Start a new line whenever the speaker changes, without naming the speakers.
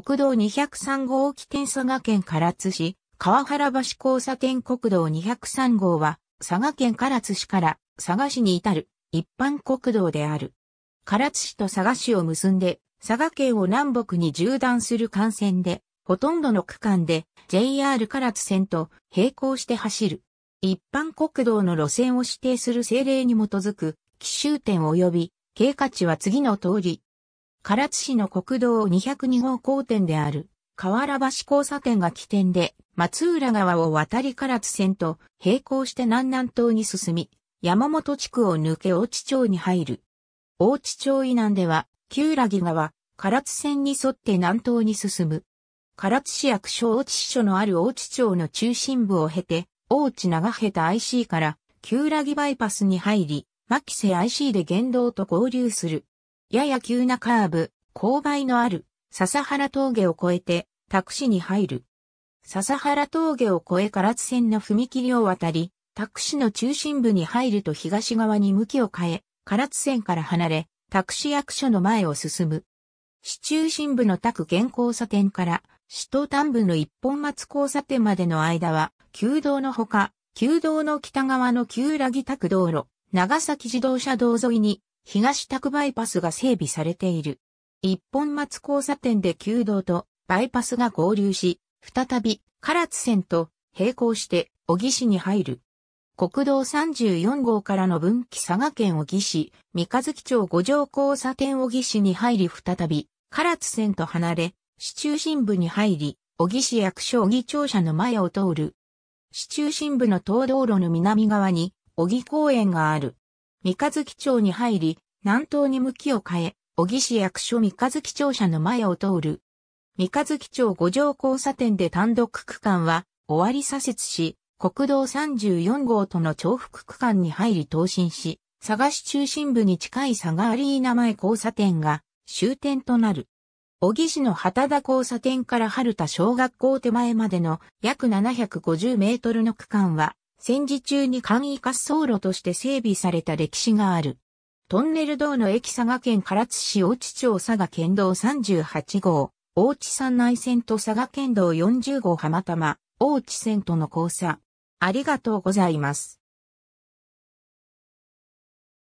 国道203号沖点佐賀県唐津市、川原橋交差点国道203号は、佐賀県唐津市から佐賀市に至る一般国道である。唐津市と佐賀市を結んで、佐賀県を南北に縦断する幹線で、ほとんどの区間で JR 唐津線と並行して走る。一般国道の路線を指定する政令に基づく、奇襲点及び経過値は次の通り、唐津市の国道202号交点である、河原橋交差点が起点で、松浦川を渡り唐津線と並行して南南東に進み、山本地区を抜け大地町に入る。大地町以南では、旧良木川、唐津線に沿って南東に進む。唐津市役所大地支所のある大地町の中心部を経て、大地長下手 IC から、旧良木バイパスに入り、牧瀬 IC で原道と合流する。やや急なカーブ、勾配のある、笹原峠を越えて、タクシに入る。笹原峠を越え唐津線の踏切を渡り、タクシの中心部に入ると東側に向きを変え、唐津線から離れ、タクシ役所の前を進む。市中心部のタク現交差点から、市東端部の一本松交差点までの間は、旧道のほか、旧道の北側の旧ラギタ道路、長崎自動車道沿いに、東宅バイパスが整備されている。一本松交差点で旧道とバイパスが合流し、再び唐津線と並行して小木市に入る。国道34号からの分岐佐賀県小木市、三日月町五条交差点小木市に入り再び、唐津線と離れ、市中心部に入り、小木市役所小木庁舎の前を通る。市中心部の東道路の南側に、小木公園がある。三日月町に入り、南東に向きを変え、小木市役所三日月町舎の前を通る。三日月町五条交差点で単独区間は、終わり左折し、国道34号との重複区間に入り等進し、佐賀市中心部に近い佐賀アリーナ前交差点が終点となる。小木市の畑田交差点から春田小学校手前までの約750メートルの区間は戦時中に簡易滑走路として整備された歴史がある。トンネル道の駅佐賀県唐津市大地町佐賀県道38号、大地山内線と佐賀県道40号浜玉、大地線との交差。ありがとうございます。